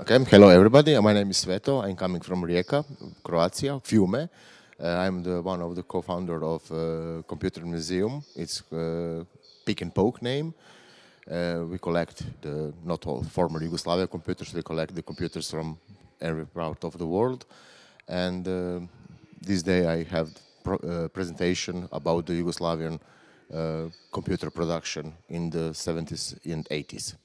Okay, hello everybody. My name is Sveto. I'm coming from Rijeka, Croatia, Fiume. Uh, I'm the one of the co-founder of uh, Computer Museum. It's uh, Pick and Poke name. Uh, we collect the not all former Yugoslavia computers. We collect the computers from every part of the world. And uh, this day I have pr uh, presentation about the Yugoslavian computer production in the 70s and 80s.